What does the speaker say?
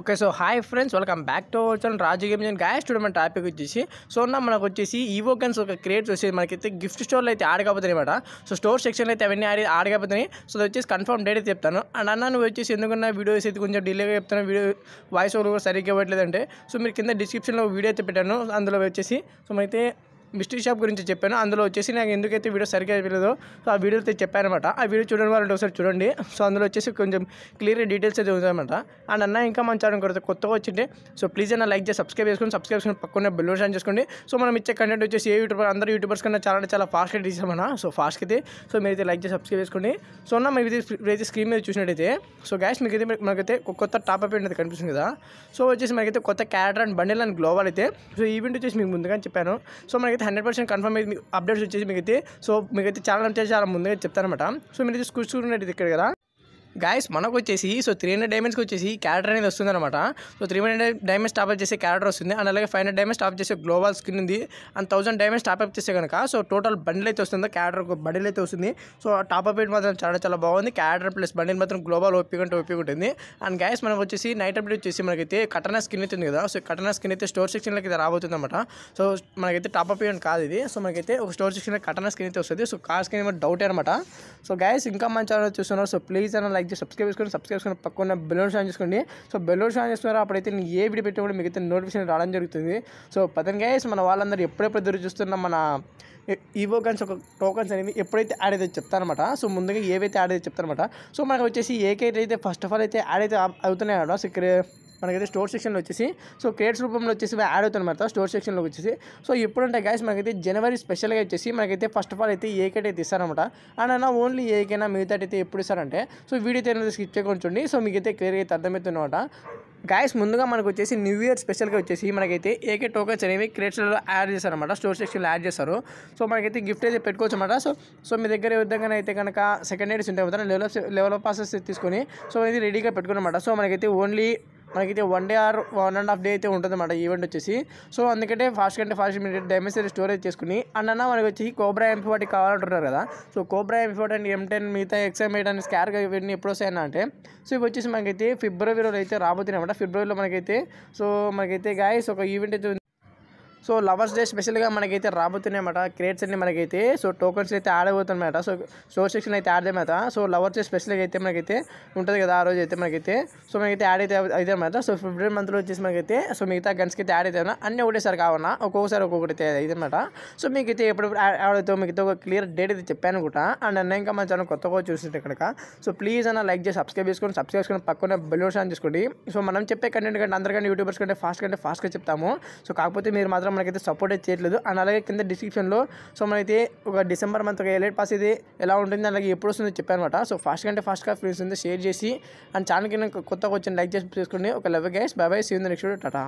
okay so hi friends welcome back to our channel Raju game నేను గాయ student topic వచ్చేసి so ఉన్న మనకు వచ్చేసి ఈవో గన్స్ ఒక క్రియేట్ వచ్చేసి మనకైతే గిఫ్ట్ స్టోర్లో అయితే ఆడకపోతున్నాయి అనమాట సో స్టోర్ సెక్షన్లో అయితే అవన్నీ ఆడి ఆడకపోతున్నాయి సో అది వచ్చేసి కన్ఫర్మ్ డేట్ అయితే చెప్తాను అండ్ అన్న నువ్వు వచ్చేసి ఎందుకన్నా వీడియోస్ అయితే కొంచెం డిలేగా చెప్తాను వీడియో వాయిస్ ఓవర్ కూడా సరిగ్గా ఇవ్వట్లేదంటే సో మీరు కింద డిస్క్రిప్షన్లో వీడియో అయితే పెట్టాను అందులో వచ్చేసి సో మనైతే మిస్టరీ షాప్ గురించి చెప్పాను అందులో వచ్చేసి నాకు ఎందుకైతే వీడియో సరిగ్గా అయిపోలేదో సో ఆ వీడియో అయితే చెప్పానమాట ఆ వీడియో చూడడం వాళ్ళు ఒకసారి చూడండి సో అందులో వచ్చేసి కొంచెం క్లియర్ డీటెయిల్స్ అయితే ఉందన్నమాట అండ్ అన్న ఇంకా మన ఛానల్ కొరత కొత్తగా వచ్చింటే సో ప్లీజ్ అన్న లైక్ చేసి సబ్స్క్రైబ్ చేసుకొని సబ్స్క్రైబ్ చేసుకుని పక్కన బెల్ ఆన్ చేసుకోండి సో మనం ఇచ్చే కంటెంట్ వచ్చేసి ఏ యూట్యూబర్ అందరూ యూట్యూబర్స్ కన్నా చాలా చాలా ఫాస్ట్గా తీసామన్నా సో ఫాస్ట్ అయితే సో మీరైతే లైక్ చేసి సబ్స్క్రైబ్ చేసుకోండి సో అన్న మీరు అయితే స్క్రీన్ మీద చూసినట్టయితే సో గ్యాస్ మీకైతే మనకైతే కొత్త టాప్ అప్ అనేది కనిపిస్తుంది కదా సో వచ్చేసి మనకైతే కొత్త character and bundle and global అయితే సో ఈవెంట్ వచ్చేసి మీకు ముందుగా చెప్పాను సో మనకైతే అయితే హండ్రెడ్ పర్సెంట్ కన్ఫర్మ్ అయితే అప్డేట్స్ వచ్చేసి మీకు అయితే సో మీకు అయితే చాలా అంటే చాలా ముందుగా చెప్తానమాట సో స్కూల్ చూసుకున్నట్టు ఇక్కడ కదా గాయస్ మనకు వచ్చేసి సో త్రీ హండ్రెడ్ డైమండ్స్కి వచ్చేసి క్యారెక్టర్ అనేది వస్తుంది అనమాట so three hundred diamonds top up చేసే క్యారెక్టర్ వస్తుంది అండ్ అలాగే ఫైవ్ హండ్రెడ్ డైమండ్స్ టాప్ చేసే గ్లోబల్ స్కిన్ ఉంది అండ్ థౌసండ్ డైమండ్స్ టాప్అప్ చేసే కనుక సో టోటల్ బండిల్ అయితే వస్తుంది క్యారెక్టర్ బండిల్ అయితే వస్తుంది సో ఆ టాప్అప్ ఇట్ మాత్రం చాలా చాలా బాగుంది క్యారెక్టర్ ప్లస్ బండిల్ మాత్రం గ్లోబల్ ఓపీ కంటే ఓపీ ఉంటుంది అండ్ గాయస్ మనకు వచ్చేసి నైట్ అప్డేట్ వచ్చేసి మనకైతే కటనా స్కిన్ అయితే ఉంది కదా సో కటనా స్కిన్ అయితే స్టోర్ సెక్షన్లోకి అయితే రాబోతుంది అనమాట సో మనకైతే టాప్అప్ ఇవ్వండి కాదు ఇది సో మనకైతే ఒక స్టోర్ సెక్షన్లో కటనా స్కిన్ అయితే వస్తుంది సో కార్ స్కిన్ డౌట్ అనమాట సో గాయస్ ఇంకా మంచి చూస్తున్నారు సో ప్లీజ్ అన్న లైక్ లైక్ చేసి సబ్స్క్రైబ్ చేసుకోండి సబ్స్క్రైబ్ చేసుకుని పక్కన బెలూన్ షాన్ చేసుకోండి సో బెలూన్ షాన్ చేసుకున్నారు అప్పుడైతే నేను ఏ వీడియో పెట్టినా కూడా మిగతా నోటిఫికేషన్ రావడం జరుగుతుంది సో పదన్ గైస్ మన వాళ్ళందరూ ఎప్పుడెప్పుడు ఎదురు చూస్తున్న మన ఈవో e- గన్స్ ఒక టోకన్స్ అనేవి ఎప్పుడైతే యాడ్ అయితే చెప్తానమాట సో ముందుగా ఏవైతే యాడ్ అయితే చెప్తానమాట సో మనకు వచ్చేసి ఏకైతే అయితే ఫస్ట్ ఆఫ్ ఆల్ అయితే యాడ్ అయితే అవుతున్నాయి సో మనకైతే స్టోర్ సెక్షన్లో వచ్చేసి సో క్రేట్స్ రూపంలో వచ్చేసి యాడ్ అవుతుంది అనమాట స్టోర్ సెక్షన్లోకి వచ్చేసి సో ఇప్పుడంటే గ్యాస్ మనకైతే జనవరి స్పెషల్గా వచ్చేసి మనకైతే ఫస్ట్ ఆఫ్ ఆల్ అయితే ఏకైతే అయితే ఇస్తారనమాట అండ్ అన్న ఓన్లీ ఏకైనా మిగతా అయితే ఎప్పుడు ఇస్తారంటే సో వీడియో అయితే స్కిప్ చేయకుండా సో మీకైతే క్లియర్గా అయితే అర్థమవుతుందన్నమాట గాయస్ ముందుగా మనకు వచ్చేసి న్యూ ఇయర్ స్పెషల్గా వచ్చేసి మనకైతే ఏకే టోకన్స్ అనేవి క్రేట్స్లో యాడ్ చేస్తారనమాట స్టోర్ సెక్షన్లో యాడ్ చేస్తారు సో మనకైతే గిఫ్ట్ అయితే పెట్టుకోవచ్చు అనమాట సో సో మీ దగ్గర విధంగా అయితే కనుక సెకండ్ ఇయర్స్ ఉంటాయి కదా లెవెల్ లెవెల్ పాసెస్ తీసుకొని సో ఇది రెడీగా పెట్టుకున్నమాట సో మనకైతే ఓన్లీ మనకైతే one day or one and half day అయితే ఉంటుందన్నమాట ఈవెంట్ వచ్చేసి సో అందుకంటే ఫాస్ట్ కంటే ఫాస్ట్ మీరు డైమెస్ స్టోరేజ్ చేసుకుని అండ్ అన్న మనకి వచ్చి కోబ్రా ఎంపీ ఫార్టీ కావాలంటున్నారు కదా so cobra MP forty and M ten మిగతా ఎక్సామ్ వేయడానికి స్కార్గా ఇవన్నీ ఎప్పుడు వస్తాయన్న అంటే సో ఇవి వచ్చేసి మనకైతే ఫిబ్రవరిలో అయితే రాబోతున్నాయి అనమాట ఫిబ్రవరిలో మనకైతే సో మనకైతే గాయస్ ఒక ఈవెంట్ అయితే సో లవర్స్ డే స్పెషల్గా మనకైతే రాబోతున్నాయన్నమాట క్రేట్స్ అన్ని మనకైతే సో టోకన్స్ అయితే యాడ్ అవుతుందన్నమాట సో స్టోర్ సెక్షన్ అయితే యాడ్ అయ్యమాట సో లవర్స్ డే స్పెషల్గా అయితే మనకైతే ఉంటుంది కదా ఆ రోజు అయితే మనకైతే సో మనకైతే యాడ్ అయితే అయితే అనమాట సో ఫిబ్రవరి మంత్లో వచ్చేసి మనకైతే సో మిగతా గన్స్కి అయితే యాడ్ అయితే అన్నీ ఒకటేసారి కావన్నా ఒక్కొక్కసారి ఒక్కొక్కటి అయితే ఇదన్నమాట సో మీకైతే ఎప్పుడు యాడ్ అవుతాయో మీకైతే ఒక క్లియర్ డేట్ అయితే చెప్పాను కూడా అండ్ అన్న ఇంకా మన ఛానల్ కొత్తగా చూసినట్టు ఇక్కడ సో ప్లీజ్ అన్న లైక్ చేసి సబ్స్క్రైబ్ చేసుకోండి సబ్స్క్రైబ్ చేసుకుని పక్కనే బెల్లోషన్ ఆన్ చేసుకోండి సో మనం చెప్పే కంటెంట్ కంటే అందరికంటే యూట్యూబర్స్ కంటే ఫాస్ట్ కంటే ఫాస్ట్గా చెప్తాము సో కాకపోతే మీరు మాత్రం మనకైతే సపోర్ట్ అయితే చేయట్లేదు అండ్ అలాగే కింద డిస్క్రిప్షన్లో సో మనైతే ఒక డిసెంబర్ మంత్ ఒక ఎలైట్ పాస్ అయితే ఎలా ఉంటుంది అలాగే ఎప్పుడు వస్తుందో చెప్పానమాట సో ఫాస్ట్ కంటే ఫాస్ట్గా ఫ్రెండ్స్ ఉంది షేర్ చేసి అండ్ కింద కొత్తగా వచ్చిన లైక్ చేసి చేసుకోండి ఒక love guys bye bye see ఉంది నెక్స్ట్ టాటా